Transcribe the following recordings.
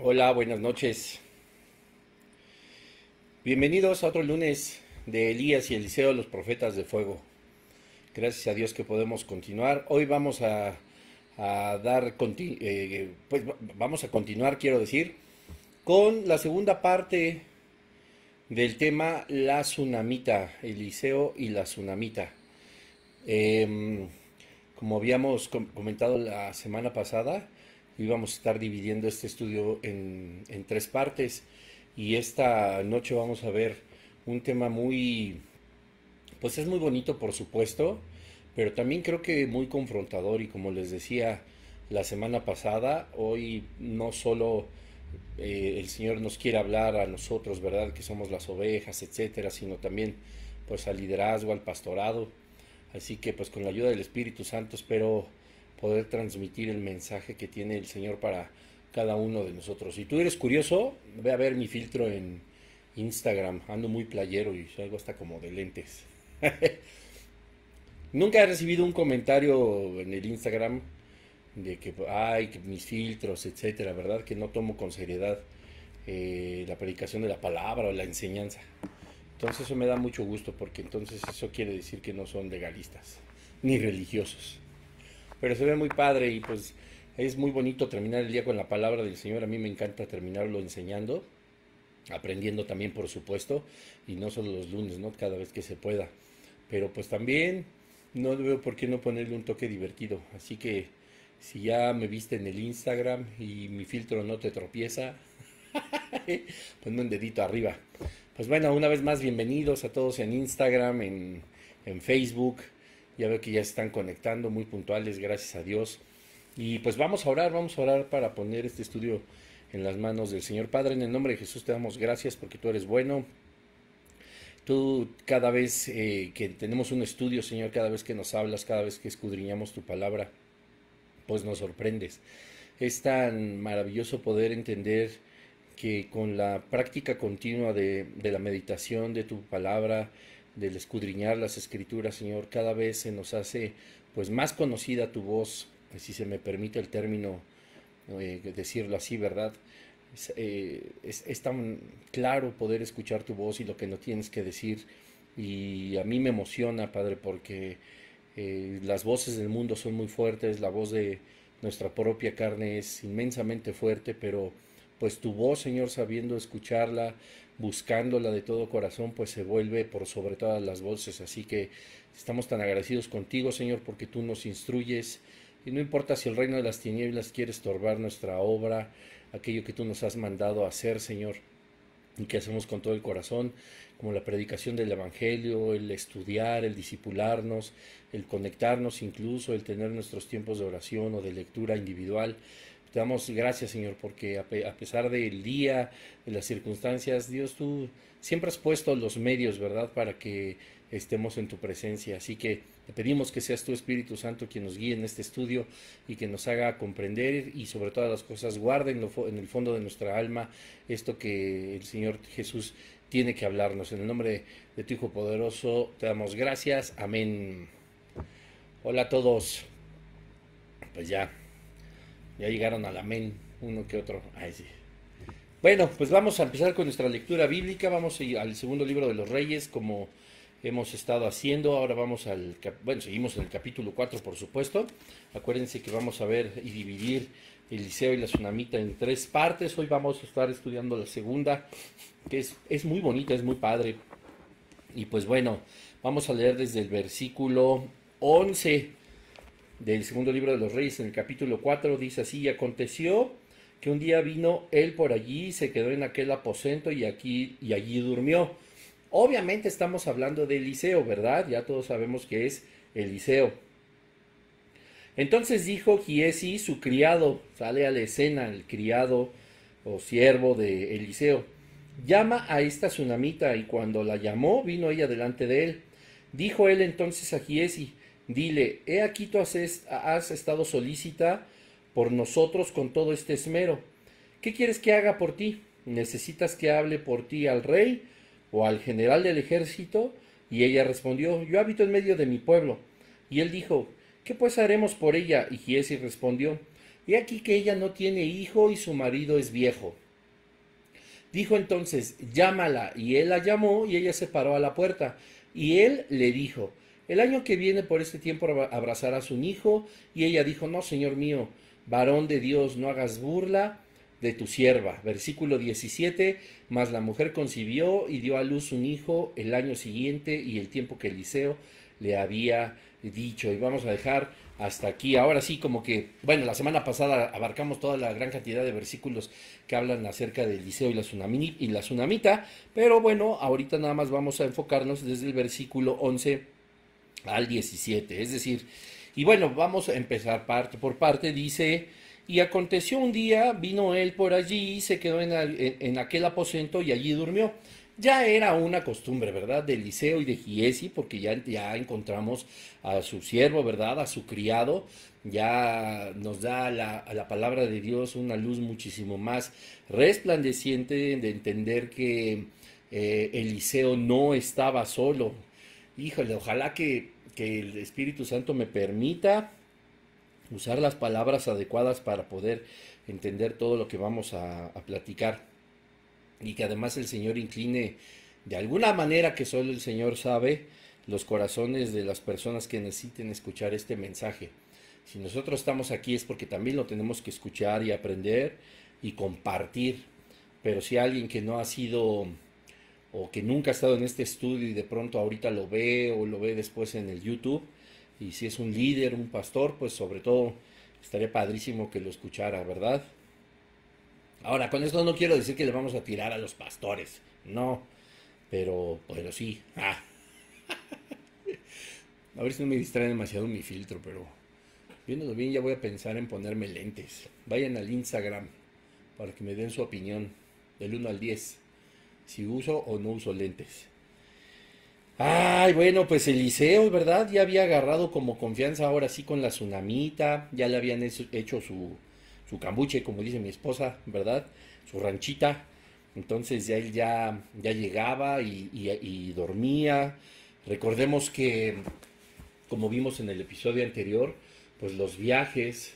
Hola, buenas noches. Bienvenidos a otro lunes de Elías y Eliseo, los profetas de fuego. Gracias a Dios que podemos continuar. Hoy vamos a, dar, eh, pues vamos a continuar, quiero decir, con la segunda parte del tema la tsunamita, Eliseo y la tsunamita. Em, como habíamos comentado la semana pasada, y vamos a estar dividiendo este estudio en, tres partes y esta noche vamos a ver un tema muy, pues es muy bonito por supuesto, pero también creo que muy confrontador y como les decía la semana pasada, hoy no solo eh, el Señor nos quiere hablar a nosotros, ¿verdad? Que somos las ovejas, etcétera, sino también pues al liderazgo, al pastorado. Así que pues con la ayuda del Espíritu Santo espero poder transmitir el mensaje que tiene el Señor para cada uno de nosotros. Si tú eres curioso, ve a ver mi filtro en Instagram. Ando muy playero y salgo hasta como de lentes. Nunca he recibido un comentario en el Instagram de que, ay, mis filtros, etcétera, ¿verdad? Que no tomo con seriedad eh, la predicación de la palabra o la enseñanza. Entonces eso me da mucho gusto porque entonces eso quiere decir que no son legalistas ni religiosos pero se ve muy padre y pues es muy bonito terminar el día con la palabra del Señor. A mí me encanta terminarlo enseñando, aprendiendo también, por supuesto, y no solo los lunes, ¿no? Cada vez que se pueda. Pero pues también no veo por qué no ponerle un toque divertido. Así que si ya me viste en el Instagram y mi filtro no te tropieza, ponme un dedito arriba. Pues bueno, una vez más, bienvenidos a todos en Instagram, en, en Facebook ya veo que ya están conectando muy puntuales, gracias a Dios. Y pues vamos a orar, vamos a orar para poner este estudio en las manos del Señor Padre. En el nombre de Jesús te damos gracias porque tú eres bueno. Tú cada vez eh, que tenemos un estudio, Señor, cada vez que nos hablas, cada vez que escudriñamos tu palabra, pues nos sorprendes. Es tan maravilloso poder entender que con la práctica continua de, de la meditación de tu palabra, del escudriñar las escrituras, Señor, cada vez se nos hace pues más conocida tu voz, si se me permite el término eh, decirlo así, ¿verdad? Eh, es, tan claro poder escuchar tu voz y lo que no tienes que decir. Y a mí me emociona, Padre, porque eh, las voces del mundo son muy fuertes, la voz de nuestra propia carne es inmensamente fuerte, pero pues tu voz, Señor, sabiendo escucharla, buscándola de todo corazón, pues se vuelve por sobre todas las voces. Así que estamos tan agradecidos contigo, Señor, porque tú nos instruyes. Y no importa si el reino de las tinieblas quiere estorbar nuestra obra, aquello que tú nos has mandado a hacer, Señor, y que hacemos con todo el corazón, como la predicación del Evangelio, el estudiar, el disipularnos, el conectarnos incluso, el tener nuestros tiempos de oración o de lectura individual. Te damos gracias, Señor, porque a pesar del día, de las circunstancias, Dios, tú siempre has puesto los medios, ¿verdad?, para que estemos en tu presencia. Así que te pedimos que seas tu Espíritu Santo quien nos guíe en este estudio y que nos haga comprender y sobre todas las cosas guarde en, el fondo de nuestra alma esto que el Señor Jesús tiene que hablarnos. En el nombre de tu Hijo Poderoso te damos gracias. Amén. Hola a todos. Pues ya. Ya llegaron al amén, uno que otro. Ay, sí. Bueno, pues vamos a empezar con nuestra lectura bíblica. Vamos a ir al segundo libro de los Reyes, como hemos estado haciendo. Ahora vamos al. Bueno, seguimos en el capítulo 4, por supuesto. Acuérdense que vamos a ver y dividir Eliseo y la Tsunamita en tres partes. Hoy vamos a estar estudiando la segunda, que es, es muy bonita, es muy padre. Y pues bueno, vamos a leer desde el versículo 11 del segundo libro de los reyes, en el capítulo 4, dice así, y aconteció que un día vino él por allí, se quedó en aquel aposento y, aquí, y allí durmió. Obviamente estamos hablando de Eliseo, ¿verdad? Ya todos sabemos que es Eliseo. Entonces dijo Giesi, su criado, sale a la escena el criado o siervo de Eliseo, llama a esta tsunamita y cuando la llamó vino ella delante de él. Dijo él entonces a Giesi, Dile, he aquí tú has, estado solícita por nosotros con todo este esmero. ¿Qué quieres que haga por ti? ¿Necesitas que hable por ti al rey o al general del ejército? Y ella respondió, yo habito en medio de mi pueblo. Y él dijo, ¿qué pues haremos por ella? Y Giesi respondió, he aquí que ella no tiene hijo y su marido es viejo. Dijo entonces, llámala. Y él la llamó y ella se paró a la puerta. Y él le dijo, el año que viene por este tiempo abrazarás un hijo. Y ella dijo, no, Señor mío, varón de Dios, no hagas burla de tu sierva. Versículo 17, mas la mujer concibió y dio a luz un hijo el año siguiente y el tiempo que Eliseo le había dicho. Y vamos a dejar hasta aquí. Ahora sí, como que, bueno, la semana pasada abarcamos toda la gran cantidad de versículos que hablan acerca de Eliseo y la, tsunami, y la tsunamita, pero bueno, ahorita nada más vamos a enfocarnos desde el versículo 11 al 17. Es decir, y bueno, vamos a empezar parte por parte. Dice, y aconteció un día, vino él por allí, y se quedó en, aquel aposento y allí durmió. Ya era una costumbre, ¿verdad? De Eliseo y de Giesi, porque ya, ya encontramos a su siervo, ¿verdad? A su criado. Ya nos da la, la palabra de Dios una luz muchísimo más resplandeciente de entender que eh, Eliseo no estaba solo, híjole, ojalá que, el Espíritu Santo me permita usar las palabras adecuadas para poder entender todo lo que vamos a, a, platicar. Y que además el Señor incline de alguna manera que solo el Señor sabe los corazones de las personas que necesiten escuchar este mensaje. Si nosotros estamos aquí es porque también lo tenemos que escuchar y aprender y compartir. Pero si alguien que no ha sido o que nunca ha estado en este estudio y de pronto ahorita lo ve o lo ve después en el YouTube, y si es un líder, un pastor, pues sobre todo estaría padrísimo que lo escuchara, ¿verdad? Ahora, con esto no quiero decir que le vamos a tirar a los pastores, no, pero sí. Ah. a ver si no me distrae demasiado mi filtro, pero viéndolo bien ya voy a pensar en ponerme lentes. Vayan al Instagram para que me den su opinión del 1 al 10 si uso o no uso lentes. Ay, bueno, pues Eliseo, ¿verdad? Ya había agarrado como confianza ahora sí con la tsunamita, ya le habían hecho su, su cambuche, como dice mi esposa, ¿verdad? Su ranchita. Entonces ya él ya, ya llegaba y dormía. Recordemos que, como vimos en el episodio anterior, pues los viajes,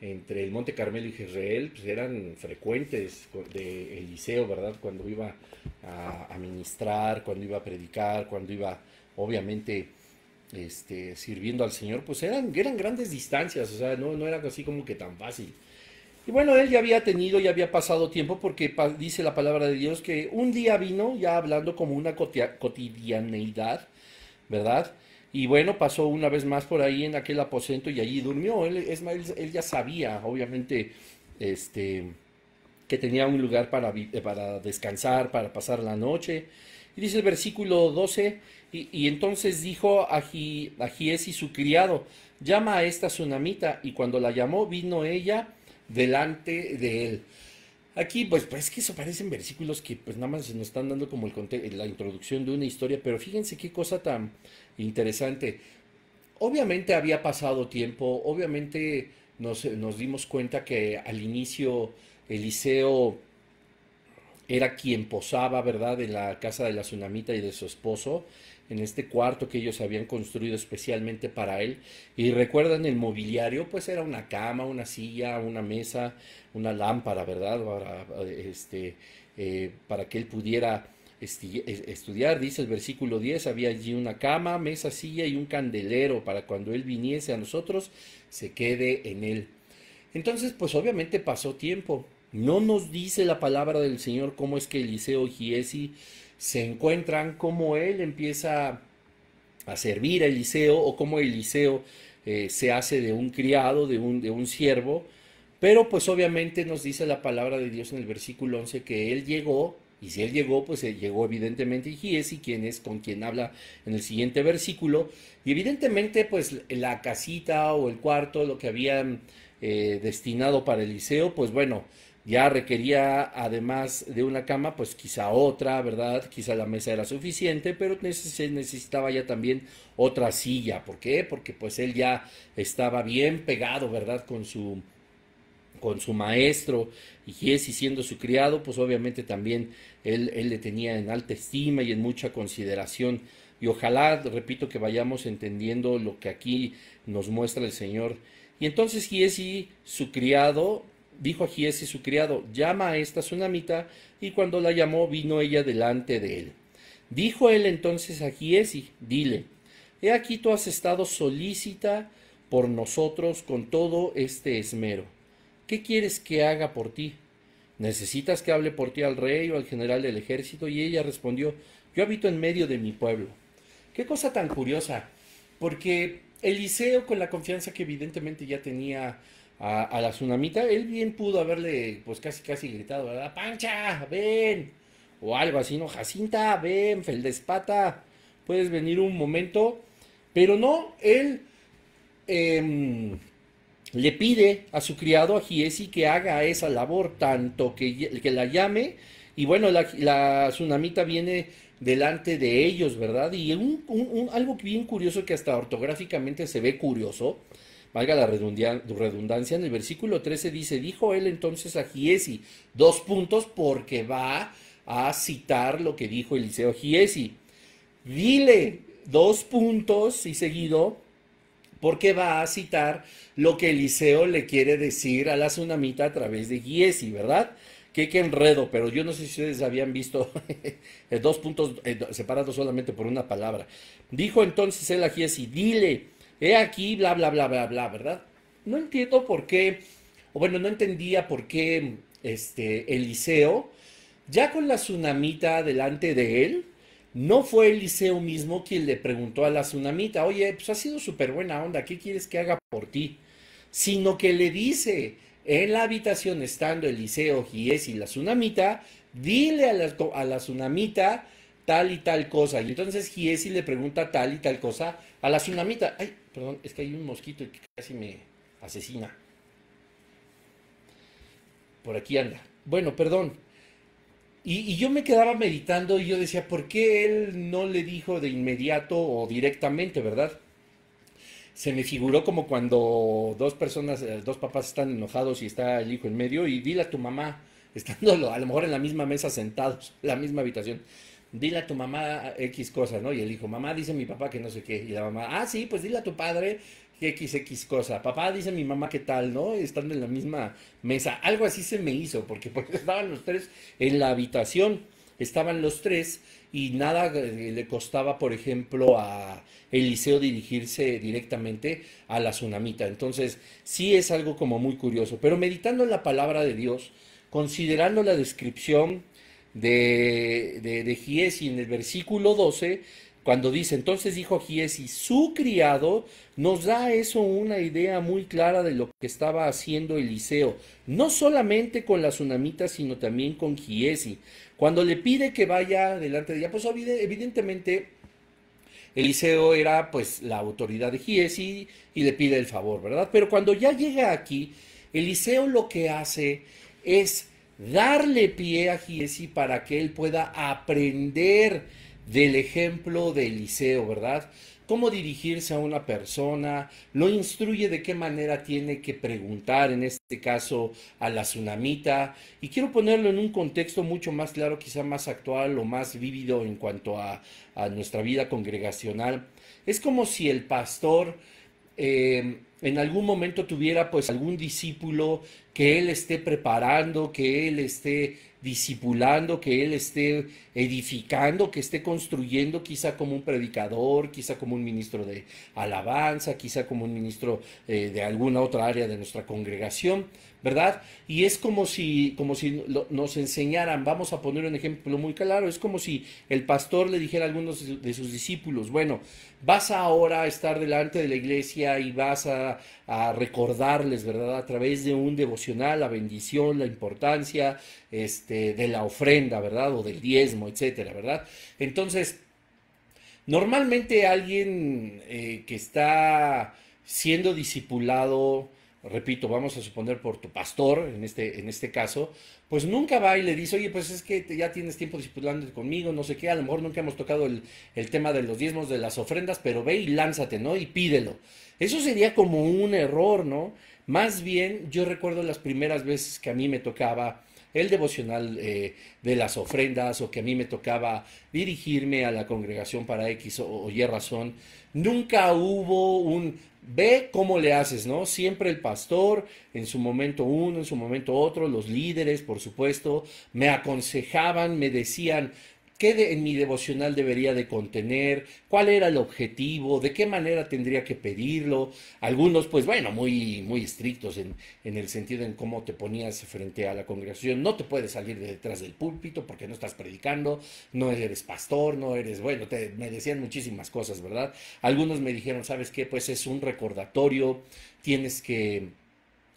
entre el Monte Carmelo y Israel, pues eran frecuentes de Eliseo, ¿verdad? Cuando iba a, ministrar, cuando iba a predicar, cuando iba, obviamente, este, sirviendo al Señor, pues eran, eran grandes distancias, o sea, no, no era así como que tan fácil. Y bueno, él ya había tenido, ya había pasado tiempo, porque dice la palabra de Dios que un día vino ya hablando como una cotidianeidad, ¿verdad? Y bueno, pasó una vez más por ahí en aquel aposento y allí durmió. Él, es más, él, ya sabía, obviamente, este, que tenía un lugar para, eh, para descansar, para pasar la noche. Y dice el versículo 12, y, entonces dijo a, Gies a su criado, llama a esta tsunamita, y cuando la llamó vino ella delante de él. Aquí, pues, pues es que eso parecen versículos que pues nada más nos están dando como el la introducción de una historia, pero fíjense qué cosa tan interesante. Obviamente había pasado tiempo, obviamente nos, nos dimos cuenta que al inicio Eliseo era quien posaba, ¿verdad?, en la casa de la tsunamita y de su esposo, en este cuarto que ellos habían construido especialmente para él. Y recuerdan el mobiliario, pues era una cama, una silla, una mesa, una lámpara, ¿verdad? Para, este, eh, para que él pudiera e-, estudiar, dice el versículo 10, había allí una cama, mesa, silla y un candelero para cuando él viniese a nosotros, se quede en él. Entonces, pues obviamente pasó tiempo. No nos dice la palabra del Señor cómo es que Eliseo y Giesi se encuentran como él empieza a servir a Eliseo o como Eliseo eh, se hace de un criado, de un, de un siervo. Pero pues obviamente nos dice la palabra de Dios en el versículo 11 que él llegó, y si él llegó, pues eh, llegó evidentemente y quien es con quien habla en el siguiente versículo. Y evidentemente pues la casita o el cuarto, lo que habían eh, destinado para Eliseo, pues bueno, ya requería además de una cama, pues quizá otra, ¿verdad? Quizá la mesa era suficiente, pero se necesitaba ya también otra silla. ¿Por qué? Porque pues él ya estaba bien pegado, ¿verdad? Con su con su maestro y Giesi siendo su criado, pues obviamente también él, él le tenía en alta estima y en mucha consideración. Y ojalá, repito, que vayamos entendiendo lo que aquí nos muestra el Señor. Y entonces Giesi, su criado, dijo a Giesi su criado, llama a esta tsunamita, y cuando la llamó vino ella delante de él. Dijo él entonces a Giesi, dile, he aquí tú has estado solícita por nosotros con todo este esmero. ¿Qué quieres que haga por ti? ¿Necesitas que hable por ti al rey o al general del ejército? Y ella respondió, yo habito en medio de mi pueblo. Qué cosa tan curiosa, porque Eliseo, con la confianza que evidentemente ya tenía a, la tsunamita, él bien pudo haberle, pues casi, casi gritado, ¿verdad? ¡Pancha, ven! O algo así, ¿no? Jacinta, ven, Feldespata, puedes venir un momento. Pero no, él em, le pide a su criado, a Giesi, que haga esa labor, tanto que, que la llame. Y bueno, la, la tsunamita viene delante de ellos, ¿verdad? Y un, un, algo bien curioso que hasta ortográficamente se ve curioso valga la redundancia, en el versículo 13 dice, dijo él entonces a Giesi, dos puntos porque va a citar lo que dijo Eliseo Giesi. Dile dos puntos y seguido porque va a citar lo que Eliseo le quiere decir a la tsunamita a través de Giesi, ¿verdad? Qué, qué enredo, pero yo no sé si ustedes habían visto dos puntos eh, separados solamente por una palabra. Dijo entonces él a Giesi, dile, he aquí, bla, bla, bla, bla, bla, ¿verdad? No entiendo por qué, o bueno, no entendía por qué este, Eliseo, ya con la tsunamita delante de él, no fue Eliseo mismo quien le preguntó a la tsunamita, oye, pues ha sido súper buena onda, ¿qué quieres que haga por ti? Sino que le dice, en la habitación estando Eliseo, Giesi, y la tsunamita, dile a la, a la tsunamita tal y tal cosa. Y entonces Giesi le pregunta tal y tal cosa a la tsunamita. Ay, Perdón, es que hay un mosquito que casi me asesina. Por aquí anda. Bueno, perdón. Y, yo me quedaba meditando y yo decía, ¿por qué él no le dijo de inmediato o directamente, verdad? Se me figuró como cuando dos personas, eh, dos papás están enojados y está el hijo en medio y dile a tu mamá, estando a lo mejor en la misma mesa sentados, la misma habitación, dile a tu mamá X cosa, ¿no? Y el hijo, mamá dice mi papá que no sé qué. Y la mamá, ah, sí, pues dile a tu padre que X cosa. Papá dice mi mamá que tal, ¿no? Estando en la misma mesa. Algo así se me hizo, porque pues, estaban los tres en la habitación. Estaban los tres y nada eh, le costaba, por ejemplo, a Eliseo dirigirse directamente a la tsunamita. Entonces, sí es algo como muy curioso. Pero meditando la palabra de Dios, considerando la descripción de, de, Giesi en el versículo 12, cuando dice, entonces dijo Giesi, su criado, nos da eso una idea muy clara de lo que estaba haciendo Eliseo, no solamente con la tsunamita, sino también con Giesi. Cuando le pide que vaya delante de ella, pues evidentemente Eliseo era pues la autoridad de Giesi y le pide el favor, ¿verdad? Pero cuando ya llega aquí, Eliseo lo que hace es darle pie a Giesi para que él pueda aprender del ejemplo de Eliseo, ¿verdad? Cómo dirigirse a una persona, lo instruye de qué manera tiene que preguntar, en este caso a la tsunamita, y quiero ponerlo en un contexto mucho más claro, quizá más actual o más vívido en cuanto a, nuestra vida congregacional. Es como si el pastor eh, en algún momento tuviera pues algún discípulo que él esté preparando, que él esté discipulando, que él esté edificando, que esté construyendo quizá como un predicador, quizá como un ministro de alabanza, quizá como un ministro eh, de alguna otra área de nuestra congregación. ¿verdad? Y es como si, como si nos enseñaran, vamos a poner un ejemplo muy claro, es como si el pastor le dijera a algunos de sus discípulos, bueno, vas ahora a estar delante de la iglesia y vas a, recordarles, ¿verdad? A través de un devocional, la bendición, la importancia este, de la ofrenda, ¿verdad? O del diezmo, etcétera, ¿verdad? Entonces, normalmente alguien eh, que está siendo discipulado, repito, vamos a suponer por tu pastor, en este, en este caso, pues nunca va y le dice, oye, pues es que ya tienes tiempo discipulándote conmigo, no sé qué, a lo mejor nunca hemos tocado el, tema de los diezmos de las ofrendas, pero ve y lánzate, ¿no? Y pídelo. Eso sería como un error, ¿no? Más bien, yo recuerdo las primeras veces que a mí me tocaba el devocional eh, de las ofrendas o que a mí me tocaba dirigirme a la congregación para X o Y razón, nunca hubo un Ve cómo le haces, ¿no? Siempre el pastor, en su momento uno, en su momento otro, los líderes, por supuesto, me aconsejaban, me decían, qué en mi devocional debería de contener, cuál era el objetivo, de qué manera tendría que pedirlo. Algunos, pues bueno, muy, muy estrictos en, en el sentido en cómo te ponías frente a la congregación. No te puedes salir de detrás del púlpito porque no estás predicando, no eres pastor, no eres, bueno, me decían muchísimas cosas, ¿verdad? Algunos me dijeron, ¿sabes qué? Pues es un recordatorio, tienes que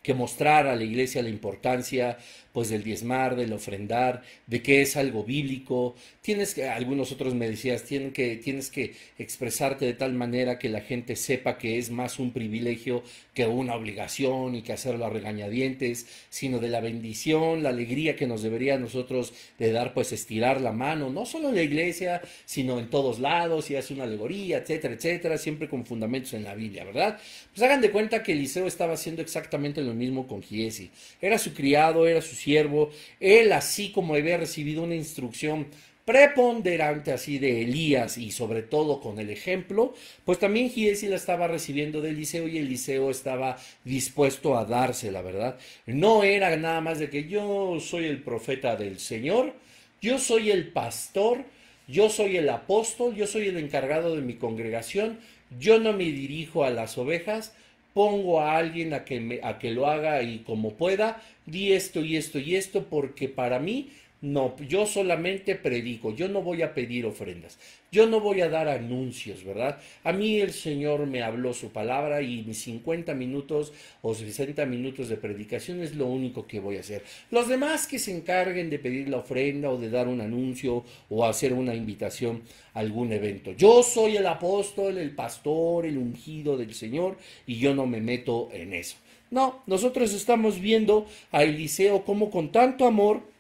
que mostrar a la iglesia la importancia pues del diezmar, del ofrendar, de que es algo bíblico. Tienes que, algunos otros me decías, tienen que, tienes que expresarte de tal manera que la gente sepa que es más un privilegio que una obligación y que hacerlo a regañadientes, sino de la bendición, la alegría que nos debería a nosotros de dar, pues estirar la mano, no solo en la iglesia, sino en todos lados, y es una alegoría, etcétera, etcétera, siempre con fundamentos en la Biblia, ¿verdad? Pues hagan de cuenta que Eliseo estaba haciendo exactamente lo mismo con Giesi. Era su criado, era su siervo. Él, así como había recibido una instrucción preponderante así de Elías y sobre todo con el ejemplo, pues también Giesi la estaba recibiendo de Eliseo y Eliseo estaba dispuesto a dársela, ¿verdad? No era nada más de que yo soy el profeta del Señor, yo soy el pastor, yo soy el apóstol, yo soy el encargado de mi congregación, yo no me dirijo a las ovejas, pongo a alguien a que, a que lo haga y como pueda, di esto y esto y esto, porque para mí no, yo solamente predico, yo no voy a pedir ofrendas, yo no voy a dar anuncios, ¿verdad? A mí el Señor me habló su palabra y mis 50 minutos o 60 minutos de predicación es lo único que voy a hacer. Los demás que se encarguen de pedir la ofrenda o de dar un anuncio o hacer una invitación a algún evento. Yo soy el apóstol, el pastor, el ungido del Señor y yo no me meto en eso. No, nosotros estamos viendo a Eliseo como con tanto amor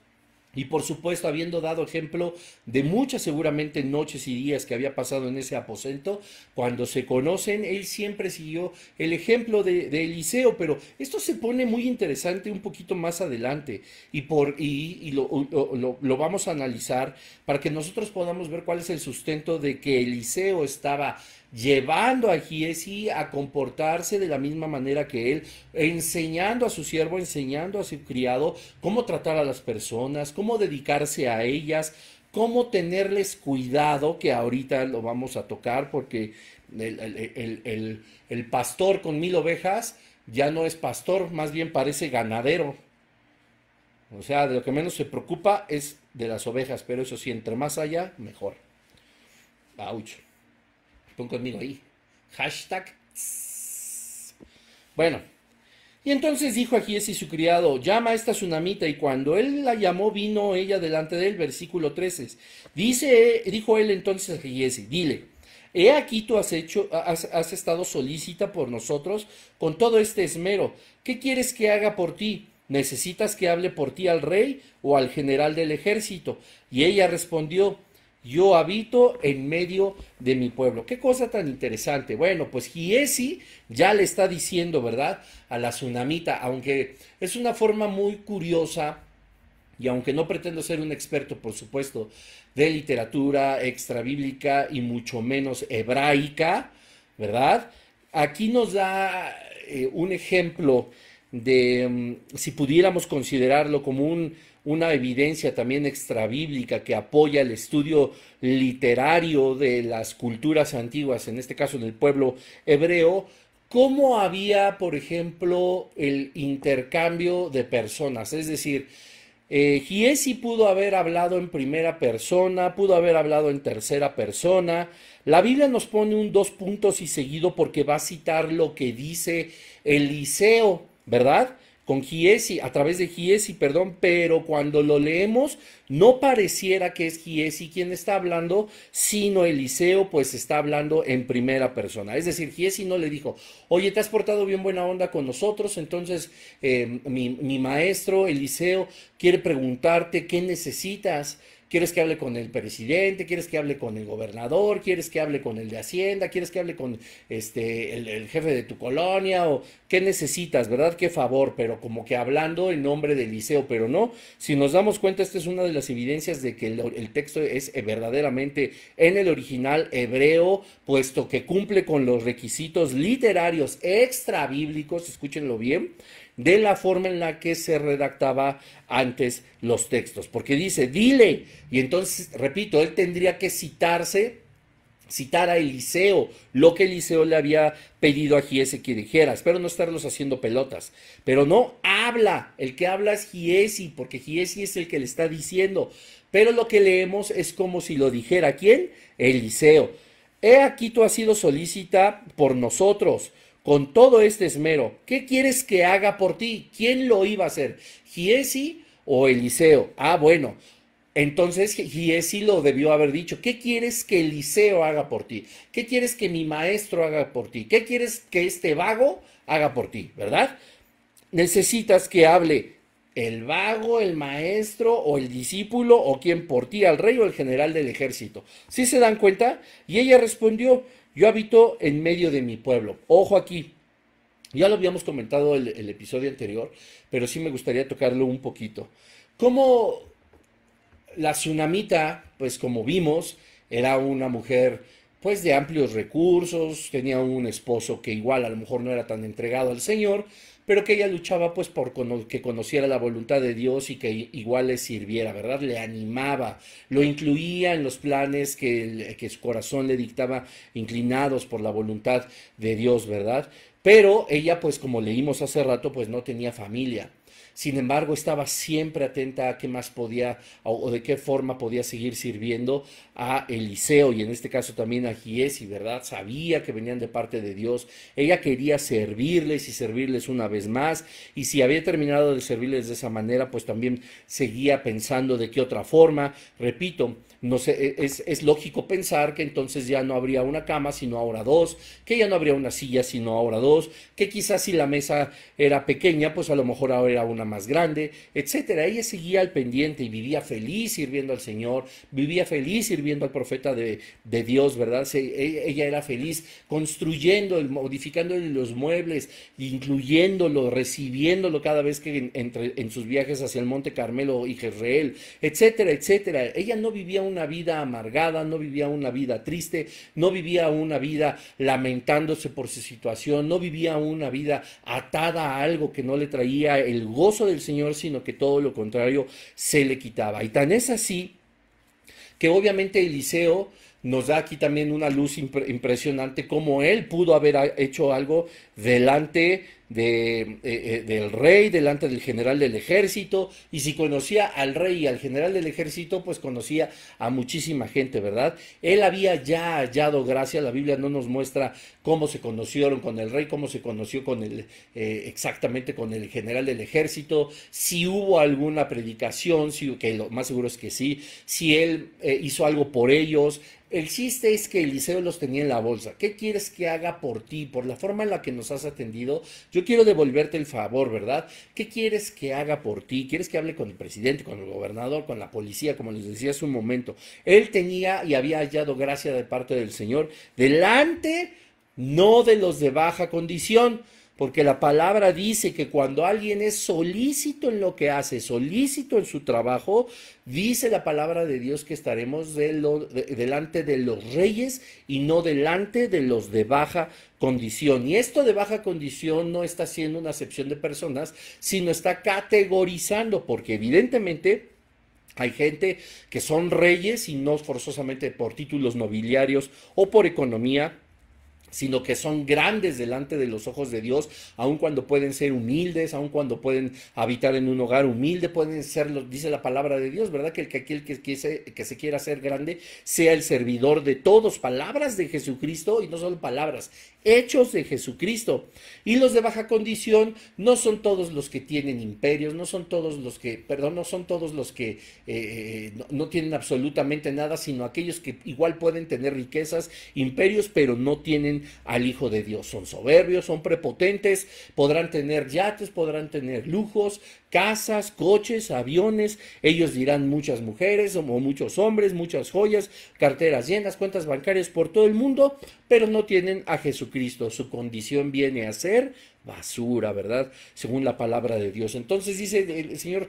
y por supuesto, habiendo dado ejemplo de muchas seguramente noches y días que había pasado en ese aposento, cuando se conocen, él siempre siguió el ejemplo de, Eliseo, pero esto se pone muy interesante un poquito más adelante y, por, y, lo vamos a analizar para que nosotros podamos ver cuál es el sustento de que Eliseo estaba llevando a Giesi a comportarse de la misma manera que él, enseñando a su siervo, enseñando a su criado cómo tratar a las personas, cómo dedicarse a ellas, cómo tenerles cuidado, que ahorita lo vamos a tocar porque el, el, el, pastor con mil ovejas ya no es pastor, más bien parece ganadero. O sea, de lo que menos se preocupa es de las ovejas, pero eso sí, entre más allá, mejor. Ouch conmigo ahí. Hashtag. Bueno. Y entonces dijo a y este su criado, llama a esta tsunamita, y cuando él la llamó, vino ella delante de él, versículo 13. Dice, dijo él entonces a Giesi: dile, he aquí tú has hecho, has, has estado solícita por nosotros con todo este esmero, ¿qué quieres que haga por ti? ¿Necesitas que hable por ti al rey o al general del ejército? Y ella respondió, yo habito en medio de mi pueblo. Qué cosa tan interesante. Bueno, pues Giesi ya le está diciendo, ¿verdad? A la tsunamita, aunque es una forma muy curiosa y aunque no pretendo ser un experto, por supuesto, de literatura extrabíblica y mucho menos hebraica, ¿verdad? Aquí nos da eh, un ejemplo de, mm, si pudiéramos considerarlo como un una evidencia también extrabíblica que apoya el estudio literario de las culturas antiguas, en este caso del pueblo hebreo, cómo había, por ejemplo, el intercambio de personas, es decir, eh, Giesi pudo haber hablado en primera persona, pudo haber hablado en tercera persona. La Biblia nos pone un dos puntos y seguido porque va a citar lo que dice Eliseo, ¿verdad? con Giesi, a través de Giesi, perdón, pero cuando lo leemos no pareciera que es Giesi quien está hablando, sino Eliseo pues está hablando en primera persona. Es decir, Giesi no le dijo, oye, te has portado bien buena onda con nosotros, entonces eh, mi, mi maestro Eliseo quiere preguntarte qué necesitas. ¿Quieres que hable con el presidente? ¿Quieres que hable con el gobernador? ¿Quieres que hable con el de Hacienda? ¿Quieres que hable con este, el, jefe de tu colonia? ¿O qué necesitas, verdad? ¿Qué favor? Pero como que hablando en nombre del liceo, pero no. Si nos damos cuenta, esta es una de las evidencias de que el, el texto es eh, verdaderamente en el original hebreo, puesto que cumple con los requisitos literarios extra bíblicos, escúchenlo bien, de la forma en la que se redactaba antes los textos, porque dice, dile, y entonces, repito, él tendría que citarse citar a Eliseo, lo que Eliseo le había pedido a Giese que dijera. Espero no estarlos haciendo pelotas, pero no habla. El que habla es Giesi, porque Giesi es el que le está diciendo. Pero lo que leemos es como si lo dijera quién? Eliseo. He aquí tú has sido solicita por nosotros con todo este esmero, ¿qué quieres que haga por ti? ¿Quién lo iba a hacer? ¿Giesi o Eliseo? Ah, bueno, entonces Giesi lo debió haber dicho. ¿Qué quieres que Eliseo haga por ti? ¿Qué quieres que mi maestro haga por ti? ¿Qué quieres que este vago haga por ti? ¿Verdad? Necesitas que hable el vago, el maestro o el discípulo o quien por ti, al rey o el general del ejército. ¿Sí se dan cuenta? Y ella respondió, yo habito en medio de mi pueblo. Ojo aquí. Ya lo habíamos comentado el, el episodio anterior, pero sí me gustaría tocarlo un poquito. Como la tsunamita, pues como vimos, era una mujer pues de amplios recursos, tenía un esposo que igual a lo mejor no era tan entregado al Señor, pero que ella luchaba pues por que conociera la voluntad de Dios y que igual le sirviera, ¿verdad? Le animaba, lo incluía en los planes que, que su corazón le dictaba inclinados por la voluntad de Dios, ¿verdad? Pero ella pues como leímos hace rato pues no tenía familia, sin embargo, estaba siempre atenta a qué más podía o de qué forma podía seguir sirviendo a Eliseo y en este caso también a Giesi, ¿verdad? Sabía que venían de parte de Dios. Ella quería servirles y servirles una vez más. Y si había terminado de servirles de esa manera, pues también seguía pensando de qué otra forma. Repito, no sé, e, es, es lógico pensar que entonces ya no habría una cama, sino ahora dos, que ya no habría una silla, sino ahora dos, que quizás si la mesa era pequeña, pues a lo mejor ahora era una más grande, etcétera. Ella seguía al pendiente y vivía feliz sirviendo al Señor, vivía feliz sirviendo al profeta de, Dios, ¿verdad? E, ella era feliz construyendo, modificando los muebles, incluyéndolo, recibiéndolo cada vez que entre, en sus viajes hacia el Monte Carmelo y Jezreel, etcétera, etcétera. Ella no vivía una vida amargada, no vivía una vida triste, no vivía una vida lamentándose por su situación, no vivía una vida atada a algo que no le traía el gozo del Señor, sino que todo lo contrario se le quitaba. Y tan es así que obviamente Eliseo nos da aquí también una luz impresionante, como él pudo haber hecho algo delante de, eh, eh, del rey, delante del general del ejército, y si conocía al rey y al general del ejército, pues conocía a muchísima gente, ¿verdad? Él había ya hallado gracia, la Biblia no nos muestra cómo se conocieron con el rey, cómo se conoció con el, eh, exactamente con el general del ejército, si hubo alguna predicación, si, que lo más seguro es que sí, si él hizo algo por ellos, el chiste es que Eliseo los tenía en la bolsa. ¿Qué quieres que haga por ti? Por la forma en la que nos has atendido, yo quiero devolverte el favor, ¿verdad? ¿Qué quieres que haga por ti? ¿Quieres que hable con el presidente, con el gobernador, con la policía, como les decía hace un momento? Él tenía y había hallado gracia de parte del Señor delante, no de los de baja condición. Porque la palabra dice que cuando alguien es solícito en lo que hace, solícito en su trabajo, dice la palabra de Dios que estaremos delante de los reyes y no delante de los de baja condición. Y esto de baja condición no está siendo una acepción de personas, sino está categorizando, porque evidentemente hay gente que son reyes y no forzosamente por títulos nobiliarios o por economía sino que son grandes delante de los ojos de Dios, aun cuando pueden ser humildes, aun cuando pueden habitar en un hogar humilde, pueden ser, dice la palabra de Dios, ¿verdad? Que, el, que aquel que, que, se, que se quiera ser grande sea el servidor de todos, palabras de Jesucristo y no solo palabras, hechos de Jesucristo. Y los de baja condición no son todos los que tienen imperios, no son todos los que, perdón, no son todos los que eh, eh, no, tienen absolutamente nada, sino aquellos que igual pueden tener riquezas, imperios, pero no tienen al Hijo de Dios. Son soberbios, son prepotentes, podrán tener yates, podrán tener lujos, casas, coches, aviones, ellos dirán muchas mujeres o muchos hombres, muchas joyas, carteras llenas, cuentas bancarias por todo el mundo, pero no tienen a Jesucristo. Su condición viene a ser basura, ¿verdad? Según la palabra de Dios. Entonces dice el Señor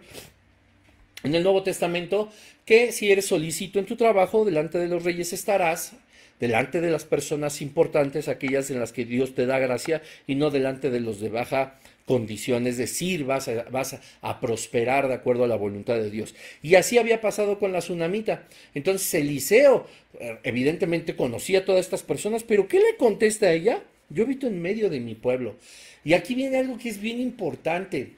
en el Nuevo Testamento que si eres solicito en tu trabajo, delante de los reyes estarás delante de las personas importantes, aquellas en las que Dios te da gracia y no delante de los de baja condiciones de decir, vas a, vas a prosperar de acuerdo a la voluntad de Dios. Y así había pasado con la tsunamita. Entonces Eliseo eh, evidentemente conocía a todas estas personas, pero ¿qué le contesta a ella? Yo habito en medio de mi pueblo. Y aquí viene algo que es bien importante.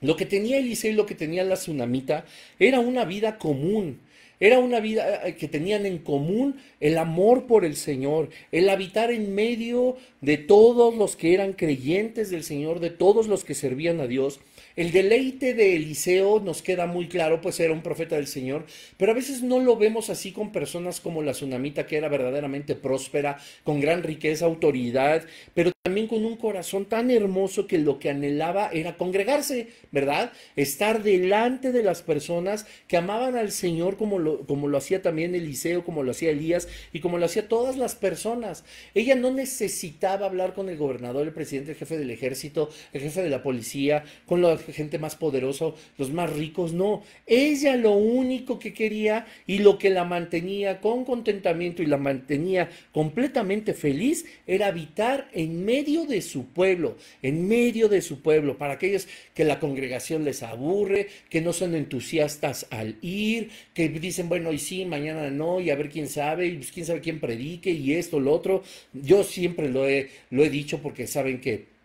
Lo que tenía Eliseo y lo que tenía la tsunamita era una vida común. Era una vida eh, eh, que tenían en común el amor por el Señor, el habitar en medio de todos los que eran creyentes del Señor, de todos los que servían a Dios. El deleite de Eliseo nos queda muy claro, pues era un profeta del Señor, pero a veces no lo vemos así con personas como la tsunamita, que era verdaderamente próspera, con gran riqueza, autoridad, pero también con un corazón tan hermoso que lo que anhelaba era congregarse, ¿verdad? Estar delante de las personas que amaban al Señor como lo, como lo hacía también Eliseo, como lo hacía Elías y como lo hacía todas las personas. Ella no necesitaba hablar con el gobernador, el presidente, el jefe del ejército, el jefe de la policía, con los gente más poderosa, los más ricos, no. Ella lo único que quería y lo que la mantenía con contentamiento y la mantenía completamente feliz era habitar en medio de su pueblo, en medio de su pueblo, para aquellos que la congregación les aburre, que no son entusiastas al ir, que dicen, bueno, y sí, mañana no, y a ver quién sabe, y pues quién sabe quién predique, y esto, lo otro. Yo siempre lo he, lo he dicho porque saben que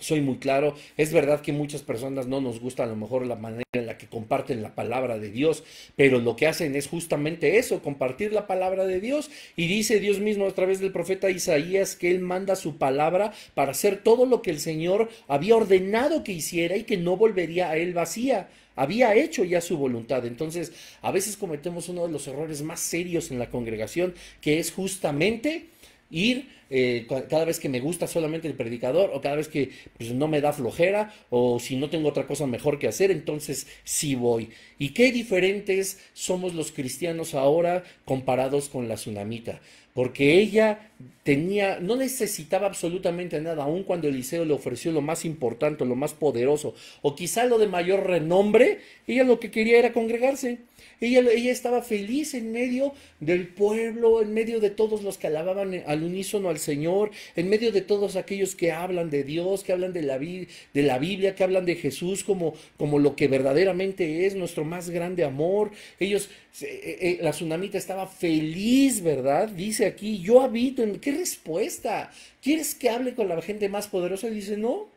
soy muy claro. Es verdad que muchas personas no nos gusta a lo mejor la manera en la que comparten la palabra de Dios, pero lo que hacen es justamente eso, compartir la palabra de Dios. Y dice Dios mismo a través del profeta Isaías que Él manda su palabra para hacer todo lo que el Señor había ordenado que hiciera y que no volvería a Él vacía había hecho ya su voluntad. Entonces, a veces cometemos uno de los errores más serios en la congregación, que es justamente ir eh, cada vez que me gusta solamente el predicador o cada vez que pues, no me da flojera o si no tengo otra cosa mejor que hacer, entonces sí voy. ¿Y qué diferentes somos los cristianos ahora comparados con la tsunamita? Porque ella tenía, no necesitaba absolutamente nada, aun cuando Eliseo le ofreció lo más importante, lo más poderoso, o quizá lo de mayor renombre, ella lo que quería era congregarse. Ella, estaba feliz en medio del pueblo, en medio de todos los que alababan al unísono al Señor, en medio de todos aquellos que hablan de Dios, que hablan de la, de la Biblia, que hablan de Jesús como, como lo que verdaderamente es nuestro más grande amor. Ellos, eh, eh, la tsunamita estaba feliz, ¿verdad? Dice aquí, yo habito en... ¿Qué respuesta? ¿Quieres que hable con la gente más poderosa? Y dice, no,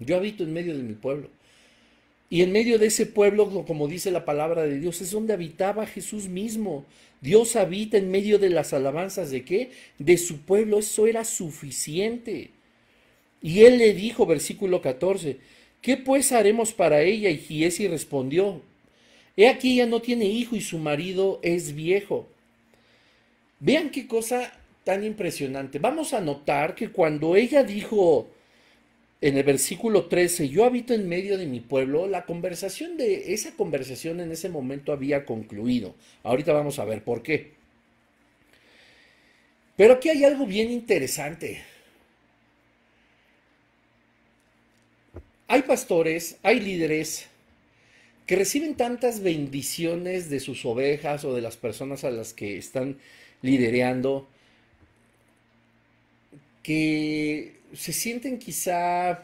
yo habito en medio de mi pueblo. Y en medio de ese pueblo, como dice la palabra de Dios, es donde habitaba Jesús mismo. Dios habita en medio de las alabanzas de qué? De su pueblo. Eso era suficiente. Y él le dijo, versículo 14, ¿qué pues haremos para ella? Y Giesi respondió, he aquí ella no tiene hijo y su marido es viejo. Vean qué cosa tan impresionante. Vamos a notar que cuando ella dijo, en el versículo 13, yo habito en medio de mi pueblo, la conversación de esa conversación en ese momento había concluido. Ahorita vamos a ver por qué. Pero aquí hay algo bien interesante. Hay pastores, hay líderes que reciben tantas bendiciones de sus ovejas o de las personas a las que están lidereando que se sienten quizá,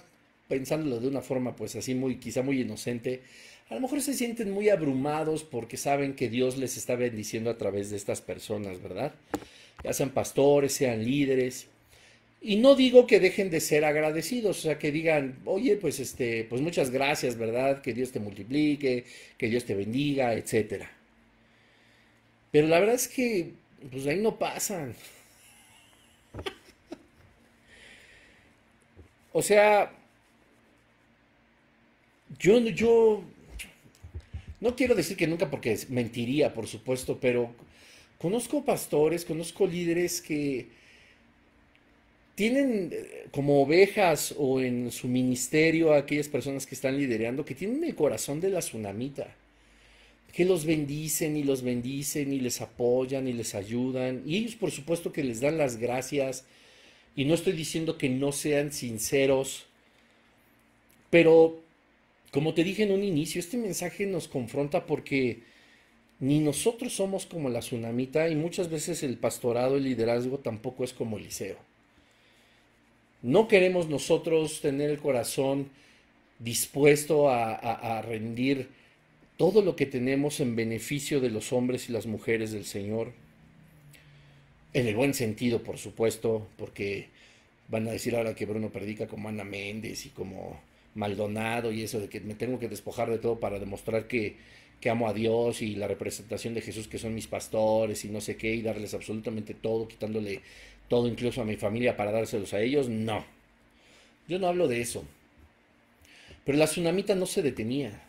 pensándolo de una forma pues así muy, quizá muy inocente, a lo mejor se sienten muy abrumados porque saben que Dios les está bendiciendo a través de estas personas, ¿verdad? Ya sean pastores, sean líderes. Y no digo que dejen de ser agradecidos, o sea, que digan, oye, pues este, pues muchas gracias, ¿verdad? Que Dios te multiplique, que Dios te bendiga, etcétera. Pero la verdad es que, pues ahí no pasan. O sea, yo, no quiero decir que nunca porque mentiría, por supuesto, pero conozco pastores, conozco líderes que tienen eh, como ovejas o en su ministerio a aquellas personas que están liderando, que tienen el corazón de la tsunamita, que los bendicen y los bendicen y les apoyan y les ayudan, y ellos por supuesto que les dan las gracias y no estoy diciendo que no sean sinceros, pero como te dije en un inicio, este mensaje nos confronta porque ni nosotros somos como la tsunamita y muchas veces el pastorado, el liderazgo tampoco es como Eliseo. No queremos nosotros tener el corazón dispuesto a, a rendir todo lo que tenemos en beneficio de los hombres y las mujeres del Señor en el buen sentido, por supuesto, porque van a decir ahora que Bruno predica como Ana Méndez y como Maldonado y eso de que me tengo que despojar de todo para demostrar que, amo a Dios y la representación de Jesús que son mis pastores y no sé qué y darles absolutamente todo, quitándole todo incluso a mi familia para dárselos a ellos. No, yo no hablo de eso. Pero la tsunamita no se detenía.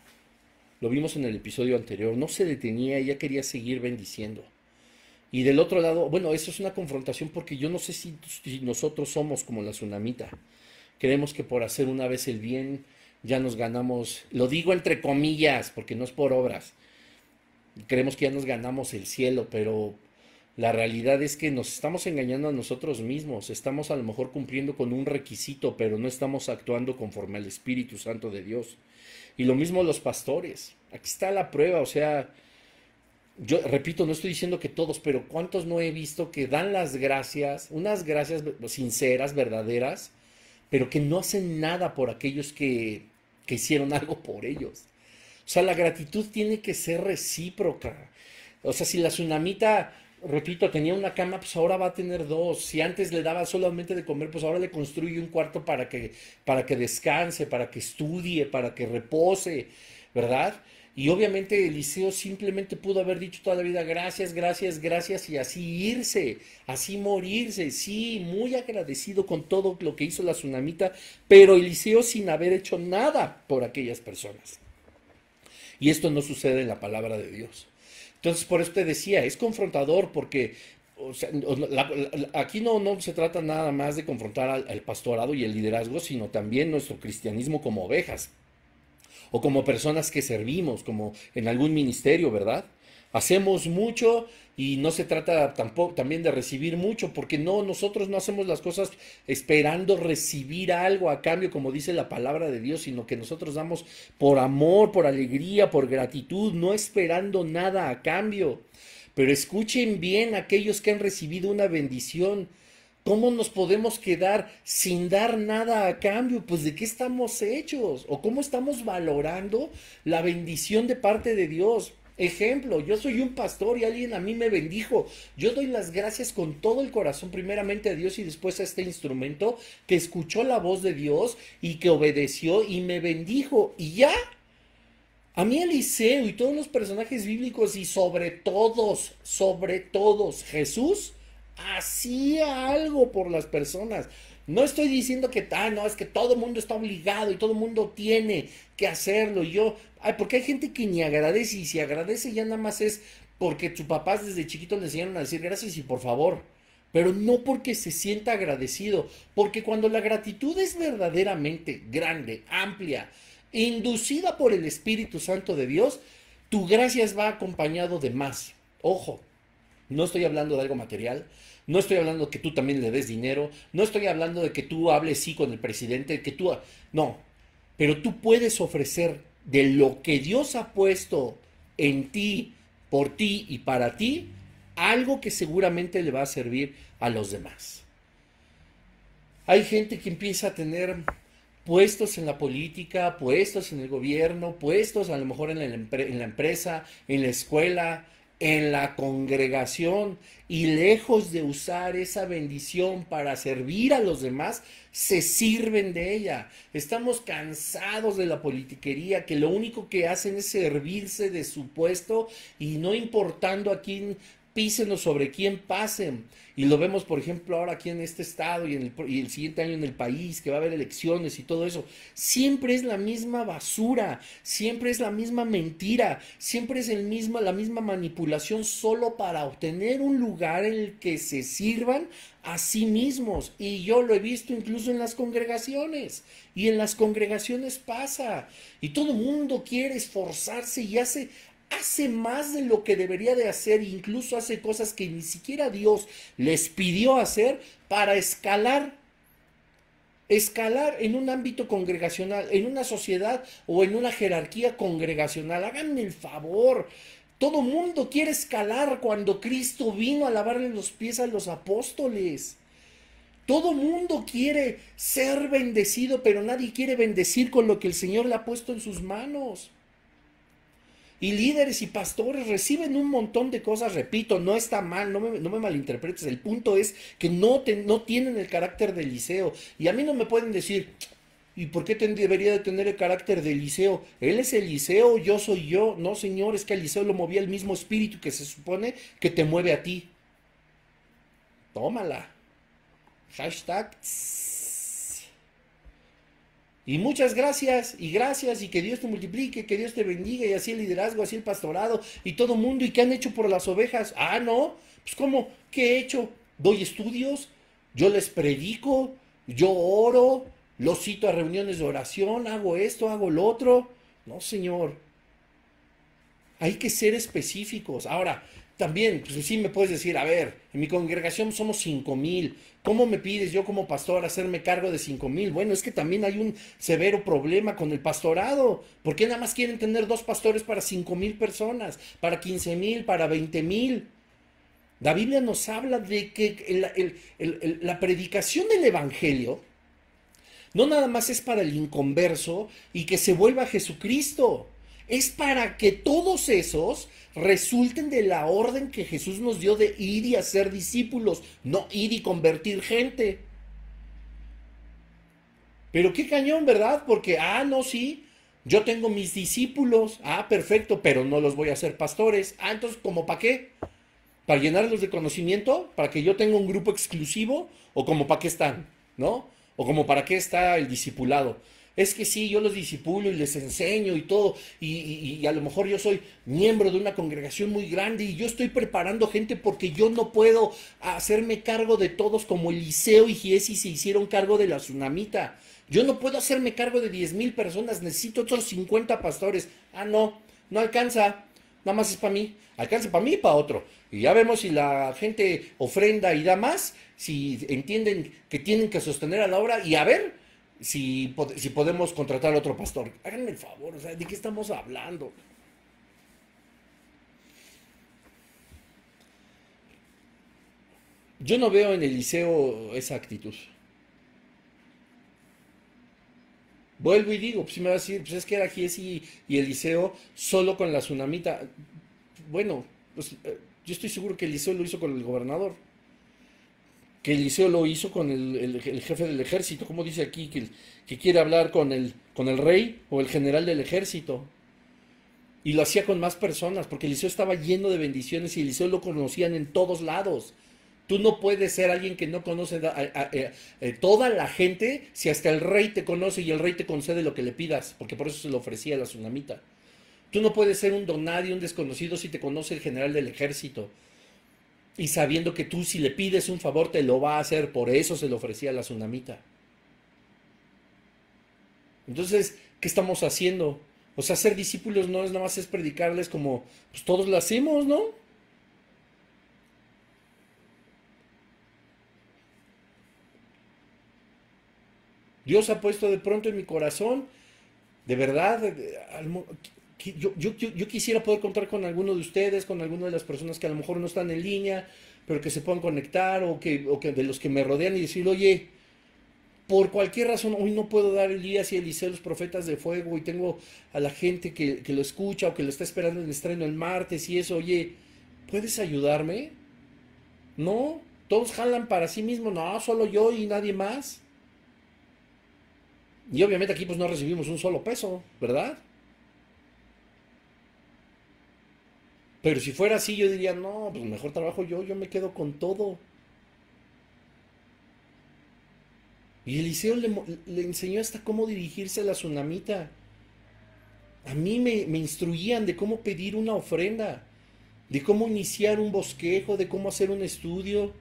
Lo vimos en el episodio anterior, no se detenía, ella quería seguir bendiciendo. Y del otro lado, bueno, eso es una confrontación porque yo no sé si, nosotros somos como la tsunamita. Creemos que por hacer una vez el bien ya nos ganamos, lo digo entre comillas, porque no es por obras. Creemos que ya nos ganamos el cielo, pero la realidad es que nos estamos engañando a nosotros mismos, estamos a lo mejor cumpliendo con un requisito, pero no estamos actuando conforme al Espíritu Santo de Dios. Y lo mismo los pastores. Aquí está la prueba, o sea, yo repito, no estoy diciendo que todos, pero cuántos no he visto que dan las gracias, unas gracias sinceras, verdaderas, pero que no hacen nada por aquellos que, que hicieron algo por ellos. O sea, la gratitud tiene que ser recíproca. O sea, si la tsunamita, repito, tenía una cama, pues ahora va a tener dos. Si antes le daba solamente de comer, pues ahora le construye un cuarto para que, para que descanse, para que estudie, para que repose, ¿verdad? Y obviamente Eliseo simplemente pudo haber dicho toda la vida gracias, gracias, gracias y así irse, así morirse. Sí, muy agradecido con todo lo que hizo la tsunamita, pero Eliseo sin haber hecho nada por aquellas personas. Y esto no sucede en la palabra de Dios. Entonces, por eso te decía, es confrontador porque aquí no, no se trata nada más de confrontar al pastorado y el liderazgo, sino también nuestro cristianismo como ovejas o como personas que servimos, como en algún ministerio, ¿verdad? Hacemos mucho y no se trata tampoco también de recibir mucho, porque no, nosotros no hacemos las cosas esperando recibir algo a cambio, como dice la palabra de Dios, sino que nosotros damos por amor, por alegría, por gratitud, no esperando nada a cambio. Pero escuchen bien aquellos que han recibido una bendición, ¿Cómo nos podemos quedar sin dar nada a cambio? Pues de qué estamos hechos o cómo estamos valorando la bendición de parte de Dios. Ejemplo, yo soy un pastor y alguien a mí me bendijo. Yo doy las gracias con todo el corazón, primeramente a Dios y después a este instrumento que escuchó la voz de Dios y que obedeció y me bendijo. Y ya, a mí Eliseo y todos los personajes bíblicos y sobre todos, sobre todos Jesús, hacía algo por las personas. No estoy diciendo que, tal, ah, no, es que todo el mundo está obligado y todo el mundo tiene que hacerlo. yo, porque hay gente que ni agradece y si agradece ya nada más es porque tus papás desde chiquito le enseñaron a decir gracias y por favor. Pero no porque se sienta agradecido, porque cuando la gratitud es verdaderamente grande, amplia, inducida por el Espíritu Santo de Dios, tu gracias va acompañado de más. Ojo, no estoy hablando de algo material, no estoy hablando que tú también le des dinero, no estoy hablando de que tú hables sí con el presidente, que tú... No, pero tú puedes ofrecer de lo que Dios ha puesto en ti, por ti y para ti, algo que seguramente le va a servir a los demás. Hay gente que empieza a tener puestos en la política, puestos en el gobierno, puestos a lo mejor en la, en la empresa, en la escuela, en la congregación y lejos de usar esa bendición para servir a los demás, se sirven de ella. Estamos cansados de la politiquería que lo único que hacen es servirse de su puesto y no importando a quién Písenos sobre quién pasen. Y lo vemos, por ejemplo, ahora aquí en este estado y, en el, siguiente año en el país, que va a haber elecciones y todo eso. Siempre es la misma basura, siempre es la misma mentira, siempre es el mismo, la misma manipulación solo para obtener un lugar en el que se sirvan a sí mismos. Y yo lo he visto incluso en las congregaciones. Y en las congregaciones pasa. Y todo mundo quiere esforzarse y hace, hace más de lo que debería de hacer, incluso hace cosas que ni siquiera Dios les pidió hacer para escalar escalar en un ámbito congregacional, en una sociedad o en una jerarquía congregacional. Háganme el favor. Todo mundo quiere escalar cuando Cristo vino a lavarle los pies a los apóstoles. Todo mundo quiere ser bendecido, pero nadie quiere bendecir con lo que el Señor le ha puesto en sus manos. Y líderes y pastores reciben un montón de cosas, repito, no está mal, no me, malinterpretes, el punto es que no, no tienen el carácter de Eliseo. Y a mí no me pueden decir, ¿Y por qué debería de tener el carácter de Eliseo? Él es Eliseo, yo soy yo. No, señor, es que Eliseo lo movía el mismo espíritu que se supone que te mueve a ti. Tómala. Hashtag. Y muchas gracias, y gracias, y que Dios te multiplique, que Dios te bendiga, y así el liderazgo, así el pastorado, y todo mundo, y qué han hecho por las ovejas. Ah, no, pues cómo, ¿qué he hecho? Doy estudios, yo les predico, yo oro, los cito a reuniones de oración, hago esto, hago lo otro. No, Señor. Hay que ser específicos. Ahora, también, pues sí me puedes decir, a ver, en mi congregación somos cinco mil, ¿cómo me pides yo como pastor hacerme cargo de cinco mil? Bueno, es que también hay un severo problema con el pastorado, porque nada más quieren tener dos pastores para cinco mil personas, para 15 mil, para 20 mil? La Biblia nos habla de que la predicación del Evangelio no nada más es para el inconverso y que se vuelva a Jesucristo es para que todos esos resulten de la orden que Jesús nos dio de ir y hacer discípulos, no ir y convertir gente. Pero qué cañón, ¿verdad? Porque, ah, no, sí, yo tengo mis discípulos, ah, perfecto, pero no los voy a hacer pastores. Ah, entonces, ¿como para qué? ¿Para llenarlos de conocimiento? ¿Para que yo tenga un grupo exclusivo? ¿O como para qué están? ¿No? ¿O como para qué está el discipulado? es que sí, yo los disipulo y les enseño y todo, y, a lo mejor yo soy miembro de una congregación muy grande y yo estoy preparando gente porque yo no puedo hacerme cargo de todos como Eliseo y Giesi se hicieron cargo de la tsunamita. Yo no puedo hacerme cargo de 10 mil personas, necesito otros 50 pastores. Ah, no, no alcanza, nada más es para mí, alcanza para mí y para otro. Y ya vemos si la gente ofrenda y da más, si entienden que tienen que sostener a la obra y a ver si, podemos contratar a otro pastor. Háganme el favor, o sea, ¿de qué estamos hablando? Yo no veo en Liceo esa actitud. Vuelvo y digo, pues si me va a decir, pues es que era Giesi y, el Liceo solo con la tsunamita. Bueno, pues eh, yo estoy seguro que el Liceo lo hizo con el gobernador que Eliseo lo hizo con el, jefe del ejército, como dice aquí, que, quiere hablar con el, rey o el general del ejército. Y lo hacía con más personas, porque Eliseo estaba lleno de bendiciones y Eliseo lo conocían en todos lados. Tú no puedes ser alguien que no conoce a, eh, toda la gente si hasta el rey te conoce y el rey te concede lo que le pidas, porque por eso se lo ofrecía a la tsunamita. Tú no puedes ser un donadio, un desconocido si te conoce el general del ejército y sabiendo que tú si le pides un favor te lo va a hacer, por eso se le ofrecía la tsunamita. Entonces, ¿qué estamos haciendo? O sea, ser discípulos no es nada más es predicarles como pues todos lo hacemos, ¿no? Dios ha puesto de pronto en mi corazón, de verdad, yo, quisiera poder contar con alguno de ustedes, con alguna de las personas que a lo mejor no están en línea, pero que se puedan conectar o que, o de los que me rodean y decir, oye, por cualquier razón hoy no puedo dar el día y Eliseo los profetas de fuego y tengo a la gente que, que lo escucha o que lo está esperando en el estreno el martes y eso, oye, ¿puedes ayudarme? ¿No? Todos jalan para sí mismos, no, solo yo y nadie más. Y obviamente aquí pues no recibimos un solo peso, ¿verdad? Pero si fuera así, yo diría, no, pues mejor trabajo yo, yo me quedo con todo. Y Eliseo le, le enseñó hasta cómo dirigirse a la tsunamita. A mí me, me instruían de cómo pedir una ofrenda, de cómo iniciar un bosquejo, de cómo hacer un estudio.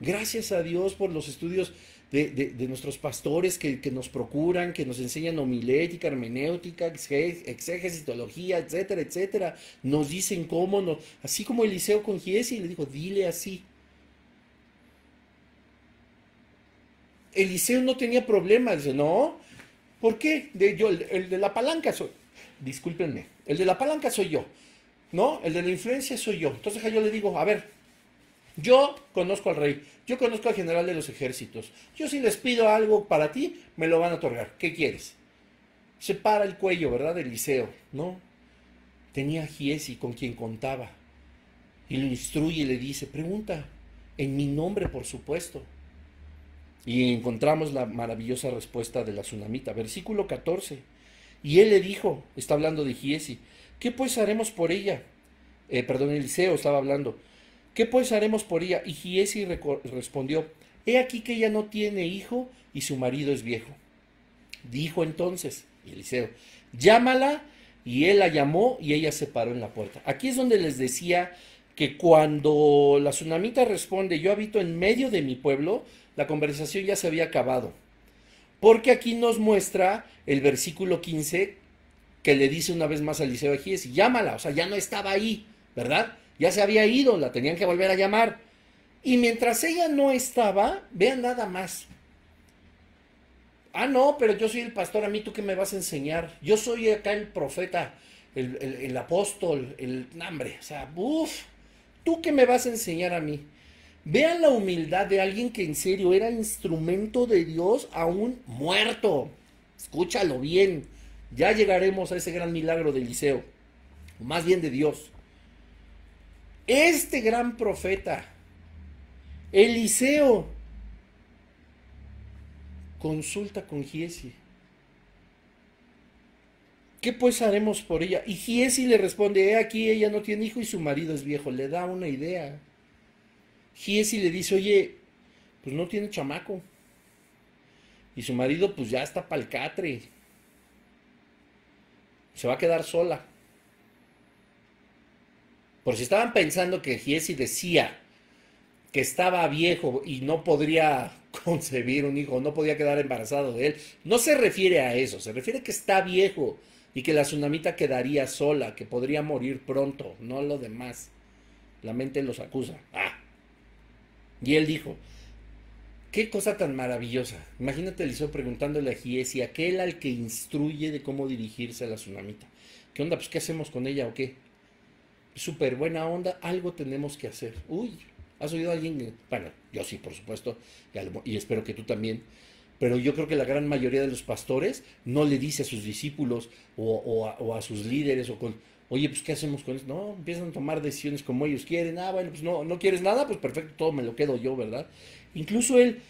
Gracias a Dios por los estudios de, nuestros pastores que, nos procuran, que nos enseñan homilética, hermenéutica, exégesis, teología, etcétera, etcétera. Nos dicen cómo, así como Eliseo con y le dijo, dile así. Eliseo no tenía problemas, no, ¿por qué? De, yo, el, el de la palanca soy, discúlpenme, el de la palanca soy yo, ¿no? El de la influencia soy yo. Entonces yo le digo, a ver, yo conozco al rey, yo conozco al general de los ejércitos. Yo si les pido algo para ti, me lo van a otorgar. ¿Qué quieres? Se para el cuello, ¿verdad? Eliseo, ¿no? Tenía a Giesi con quien contaba. Y lo instruye y le dice, pregunta, en mi nombre, por supuesto. Y encontramos la maravillosa respuesta de la tsunamita. Versículo 14. Y él le dijo, está hablando de Giesi, ¿qué pues haremos por ella? Eh, perdón, Eliseo estaba hablando. ¿qué pues haremos por ella? Y Giesi respondió, he aquí que ella no tiene hijo y su marido es viejo. Dijo entonces Eliseo, llámala, y él la llamó y ella se paró en la puerta. Aquí es donde les decía que cuando la tsunamita responde, yo habito en medio de mi pueblo, la conversación ya se había acabado. Porque aquí nos muestra el versículo 15 que le dice una vez más a Eliseo a Giesi, llámala, o sea, ya no estaba ahí, ¿verdad? ya se había ido, la tenían que volver a llamar. Y mientras ella no estaba, vean nada más. Ah, no, pero yo soy el pastor, a mí tú qué me vas a enseñar. Yo soy acá el profeta, el, apóstol, el nombre, O sea, uff, tú qué me vas a enseñar a mí. Vean la humildad de alguien que en serio era instrumento de Dios aún muerto. Escúchalo bien. Ya llegaremos a ese gran milagro de Eliseo, más bien de Dios este gran profeta, Eliseo, consulta con Giesi. ¿Qué pues haremos por ella? Y Giesi le responde, aquí, ella no tiene hijo y su marido es viejo. Le da una idea. Giesi le dice, oye, pues no tiene chamaco. Y su marido pues ya está palcatre. Se va a quedar sola. Por si estaban pensando que Giesi decía que estaba viejo y no podría concebir un hijo, no podía quedar embarazado de él, no se refiere a eso, se refiere que está viejo y que la tsunamita quedaría sola, que podría morir pronto, no lo demás. La mente los acusa. Ah. Y él dijo, qué cosa tan maravillosa. Imagínate hizo preguntándole a Giesi, aquel al que instruye de cómo dirigirse a la tsunamita. ¿Qué onda? Pues, ¿qué hacemos con ella o qué? súper buena onda, algo tenemos que hacer. Uy, ¿has oído a alguien? Bueno, yo sí, por supuesto, y, espero que tú también. Pero yo creo que la gran mayoría de los pastores no le dice a sus discípulos o, a, o a, sus líderes o con, oye, pues ¿qué hacemos con esto? No, empiezan a tomar decisiones como ellos quieren. Ah, bueno, pues no, no quieres nada, pues perfecto, todo me lo quedo yo, ¿verdad? Incluso él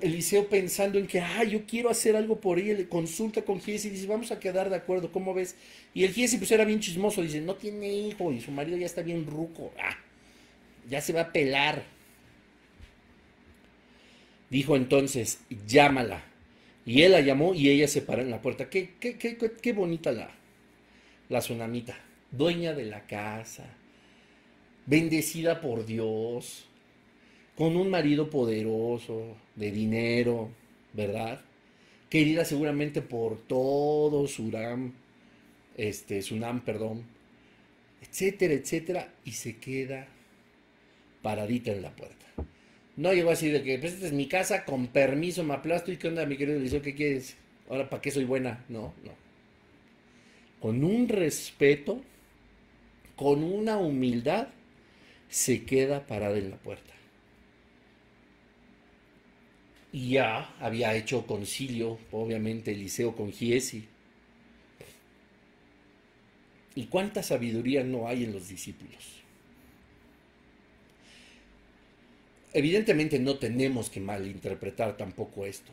Eliseo pensando en que, ah, yo quiero hacer algo por ella, le consulta con Giesi y dice, vamos a quedar de acuerdo, ¿cómo ves? Y el Giesi pues era bien chismoso, dice, no tiene hijo y su marido ya está bien ruco, ah, ya se va a pelar. Dijo entonces, llámala. Y él la llamó y ella se paró en la puerta. Qué, qué, qué, qué bonita la, la tsunamita, dueña de la casa, bendecida por Dios con un marido poderoso, de dinero, ¿verdad? Querida seguramente por todo Suram, este, Sunam, perdón, etcétera, etcétera, y se queda paradita en la puerta. No llegó así de que, pues es mi casa, con permiso me aplasto y qué onda, mi querido ¿qué quieres? Ahora, ¿para qué soy buena? No, no. Con un respeto, con una humildad, se queda parada en la puerta y ya había hecho concilio, obviamente, Eliseo con Giesi. ¿Y cuánta sabiduría no hay en los discípulos? Evidentemente no tenemos que malinterpretar tampoco esto.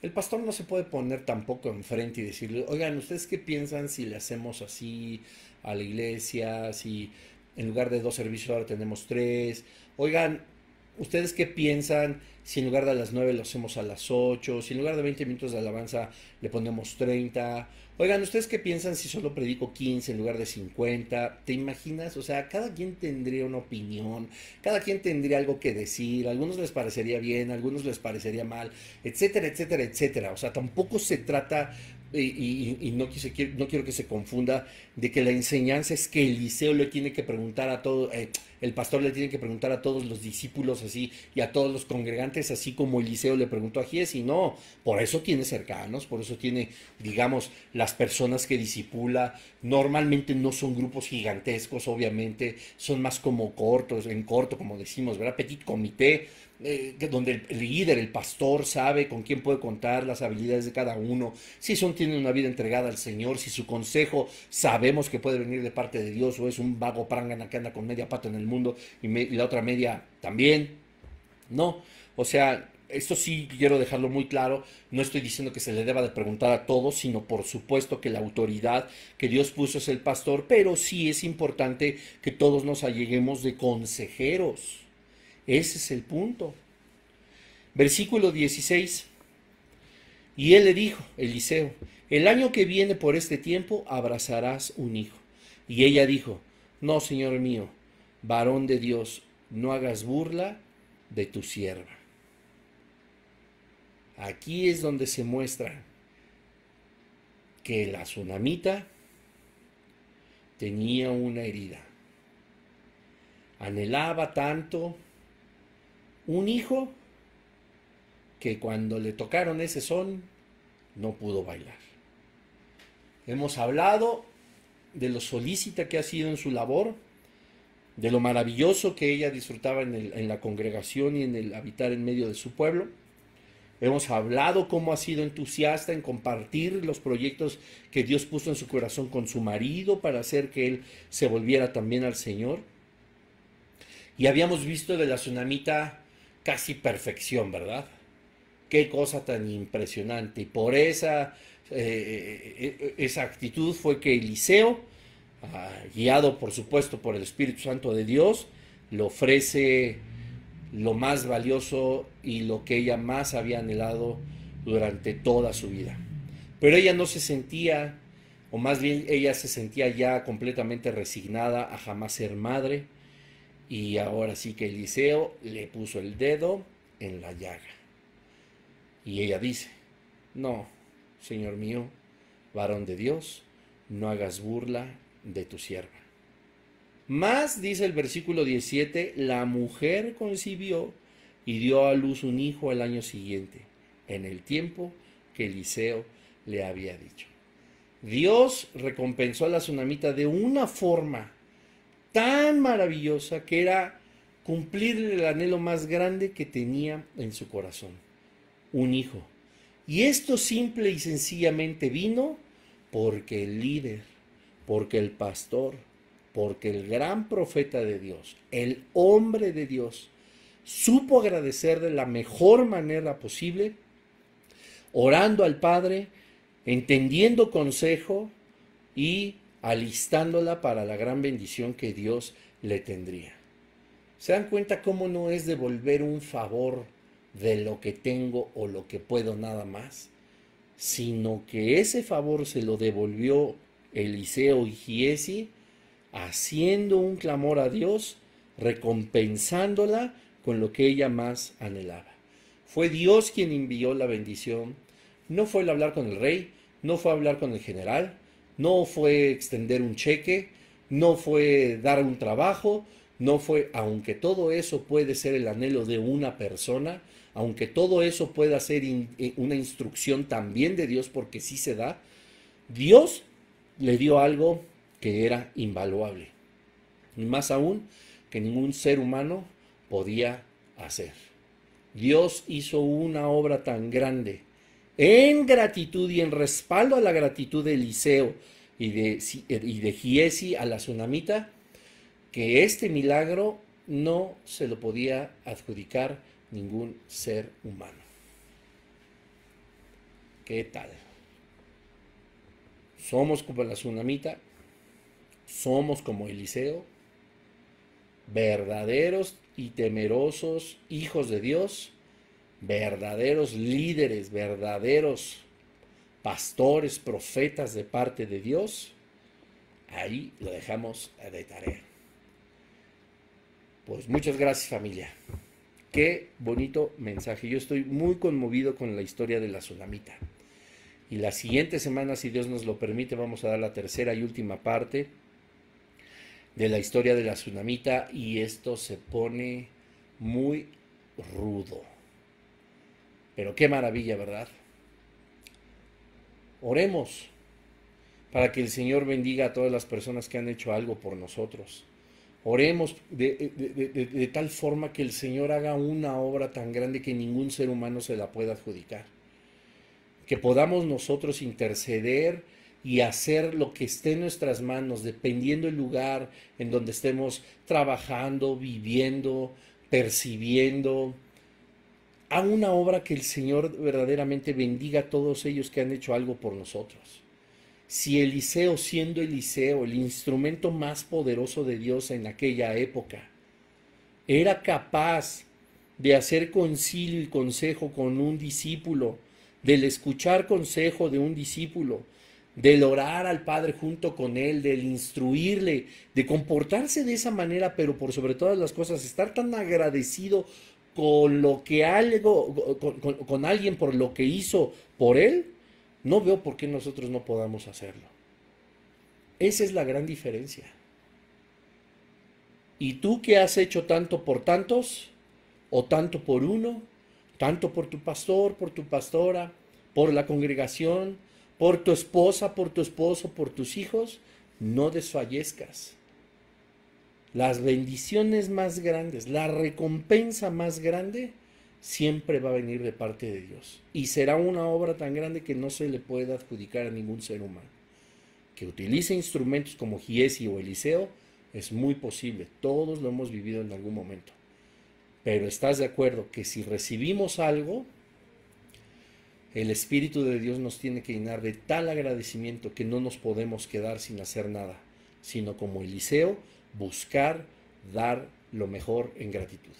El pastor no se puede poner tampoco enfrente y decirle, oigan, ¿ustedes qué piensan si le hacemos así a la iglesia? Si en lugar de dos servicios ahora tenemos tres. Oigan, ¿Ustedes qué piensan? Si en lugar de las 9 lo hacemos a las 8, si en lugar de 20 minutos de alabanza le ponemos 30. Oigan, ¿ustedes qué piensan si solo predico 15 en lugar de 50? ¿Te imaginas? O sea, cada quien tendría una opinión, cada quien tendría algo que decir, a algunos les parecería bien, a algunos les parecería mal, etcétera, etcétera, etcétera. O sea, tampoco se trata y, no, quiero que se confunda de que la enseñanza es que el liceo le tiene que preguntar a todo, eh, el pastor le tiene que preguntar a todos los discípulos así y a todos los congregantes, así como Eliseo le preguntó a Gies, y no, por eso tiene cercanos, por eso tiene, digamos, las personas que disipula. Normalmente no son grupos gigantescos, obviamente, son más como cortos, en corto, como decimos, ¿verdad? Petit comité, eh, donde el líder, el pastor, sabe con quién puede contar las habilidades de cada uno, si son, tienen una vida entregada al Señor, si su consejo sabemos que puede venir de parte de Dios o es un vago prangana que anda con media pata en el mundo y, y la otra media también. No, o sea, esto sí quiero dejarlo muy claro, no estoy diciendo que se le deba de preguntar a todos, sino por supuesto que la autoridad que Dios puso es el pastor, pero sí es importante que todos nos alleguemos de consejeros. Ese es el punto. Versículo 16. Y él le dijo, Eliseo, el año que viene por este tiempo abrazarás un hijo. Y ella dijo, no, señor mío, varón de Dios, no hagas burla de tu sierva. Aquí es donde se muestra que la tsunamita tenía una herida. Anhelaba tanto un hijo que cuando le tocaron ese son no pudo bailar. Hemos hablado de lo solícita que ha sido en su labor de lo maravilloso que ella disfrutaba en, la congregación y en el habitar en medio de su pueblo. Hemos hablado cómo ha sido entusiasta en compartir los proyectos que Dios puso en su corazón con su marido para hacer que él se volviera también al Señor. Y habíamos visto de la tsunamita casi perfección, ¿verdad? Qué cosa tan impresionante. Y por esa, eh, eh, eh, esa actitud fue que Eliseo Ah, guiado por supuesto por el Espíritu Santo de Dios, le ofrece lo más valioso y lo que ella más había anhelado durante toda su vida. Pero ella no se sentía, o más bien ella se sentía ya completamente resignada a jamás ser madre. Y ahora sí que Eliseo le puso el dedo en la llaga. Y ella dice, no, Señor mío, varón de Dios, no hagas burla de tu sierva. Más, dice el versículo 17, la mujer concibió y dio a luz un hijo al año siguiente, en el tiempo que Eliseo le había dicho. Dios recompensó a la tsunamita de una forma tan maravillosa que era cumplirle el anhelo más grande que tenía en su corazón, un hijo. Y esto simple y sencillamente vino porque el líder porque el pastor, porque el gran profeta de Dios, el hombre de Dios, supo agradecer de la mejor manera posible, orando al Padre, entendiendo consejo y alistándola para la gran bendición que Dios le tendría. ¿Se dan cuenta cómo no es devolver un favor de lo que tengo o lo que puedo nada más? Sino que ese favor se lo devolvió Eliseo y Giesi, haciendo un clamor a Dios, recompensándola con lo que ella más anhelaba. Fue Dios quien envió la bendición. No fue el hablar con el rey, no fue hablar con el general, no fue extender un cheque, no fue dar un trabajo, no fue, aunque todo eso puede ser el anhelo de una persona, aunque todo eso pueda ser eh, una instrucción también de Dios, porque sí se da, Dios le dio algo que era invaluable, y más aún que ningún ser humano podía hacer. Dios hizo una obra tan grande en gratitud y en respaldo a la gratitud de Eliseo y de, y de Giesi a la tsunamita, que este milagro no se lo podía adjudicar ningún ser humano. ¿Qué tal? Somos como la tsunamita, somos como Eliseo, verdaderos y temerosos hijos de Dios, verdaderos líderes, verdaderos pastores, profetas de parte de Dios. Ahí lo dejamos de tarea. Pues muchas gracias familia. Qué bonito mensaje. Yo estoy muy conmovido con la historia de la tsunamita. Y la siguiente semana, si Dios nos lo permite, vamos a dar la tercera y última parte de la historia de la tsunamita y esto se pone muy rudo. Pero qué maravilla, ¿verdad? Oremos para que el Señor bendiga a todas las personas que han hecho algo por nosotros. Oremos de, de, tal forma que el Señor haga una obra tan grande que ningún ser humano se la pueda adjudicar que podamos nosotros interceder y hacer lo que esté en nuestras manos, dependiendo el lugar en donde estemos trabajando, viviendo, percibiendo. A una obra que el Señor verdaderamente bendiga a todos ellos que han hecho algo por nosotros. Si Eliseo, siendo Eliseo, el instrumento más poderoso de Dios en aquella época, era capaz de hacer concilio y consejo con un discípulo, del escuchar consejo de un discípulo, del orar al Padre junto con Él, del instruirle, de comportarse de esa manera, pero por sobre todas las cosas, estar tan agradecido con lo que algo, con, alguien por lo que hizo por Él, no veo por qué nosotros no podamos hacerlo. Esa es la gran diferencia. ¿Y tú que has hecho tanto por tantos o tanto por uno? tanto por tu pastor, por tu pastora, por la congregación, por tu esposa, por tu esposo, por tus hijos, no desfallezcas. Las bendiciones más grandes, la recompensa más grande, siempre va a venir de parte de Dios. Y será una obra tan grande que no se le puede adjudicar a ningún ser humano. Que utilice instrumentos como Giesi o Eliseo es muy posible. Todos lo hemos vivido en algún momento. Pero estás de acuerdo que si recibimos algo, el Espíritu de Dios nos tiene que llenar de tal agradecimiento que no nos podemos quedar sin hacer nada, sino como Eliseo, buscar, dar lo mejor en gratitud.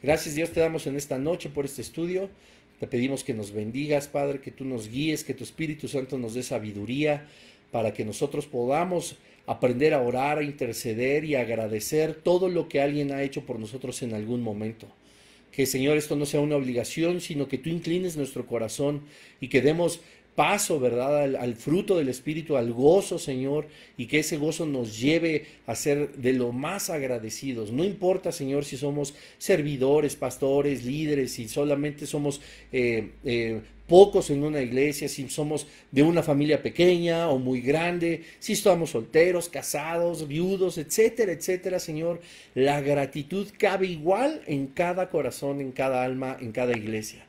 Gracias Dios te damos en esta noche por este estudio. Te pedimos que nos bendigas, Padre, que tú nos guíes, que tu Espíritu Santo nos dé sabiduría para que nosotros podamos aprender a orar, a interceder y a agradecer todo lo que alguien ha hecho por nosotros en algún momento. Que Señor, esto no sea una obligación, sino que tú inclines nuestro corazón y que demos paso, ¿verdad? Al, fruto del Espíritu, al gozo, Señor, y que ese gozo nos lleve a ser de lo más agradecidos. No importa, Señor, si somos servidores, pastores, líderes, si solamente somos eh, eh, pocos en una iglesia, si somos de una familia pequeña o muy grande, si estamos solteros, casados, viudos, etcétera, etcétera, Señor. La gratitud cabe igual en cada corazón, en cada alma, en cada iglesia.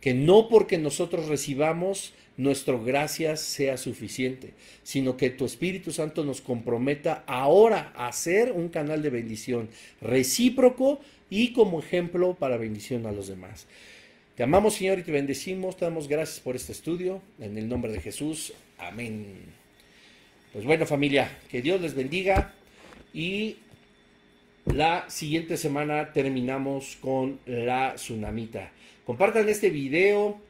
Que no porque nosotros recibamos, nuestro gracias sea suficiente, sino que tu Espíritu Santo nos comprometa ahora a ser un canal de bendición recíproco y como ejemplo para bendición a los demás. Te amamos Señor y te bendecimos, te damos gracias por este estudio, en el nombre de Jesús, amén. Pues bueno familia, que Dios les bendiga y la siguiente semana terminamos con la tsunamita. Compartan este video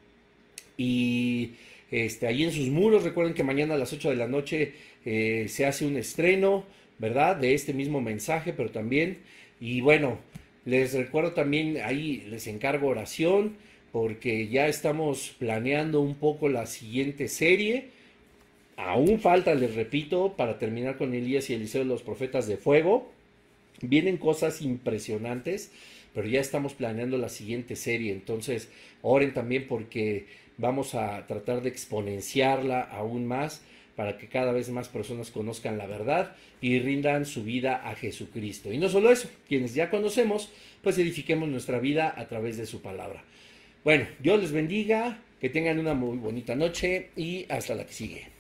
y este, ahí en sus muros. Recuerden que mañana a las 8 de la noche eh, se hace un estreno, ¿verdad? De este mismo mensaje, pero también, y bueno, les recuerdo también, ahí les encargo oración, porque ya estamos planeando un poco la siguiente serie. Aún falta, les repito, para terminar con Elías y Eliseo de los Profetas de Fuego. Vienen cosas impresionantes, pero ya estamos planeando la siguiente serie. Entonces, oren también porque vamos a tratar de exponenciarla aún más para que cada vez más personas conozcan la verdad y rindan su vida a Jesucristo. Y no solo eso, quienes ya conocemos, pues edifiquemos nuestra vida a través de su palabra. Bueno, Dios les bendiga, que tengan una muy bonita noche y hasta la que sigue.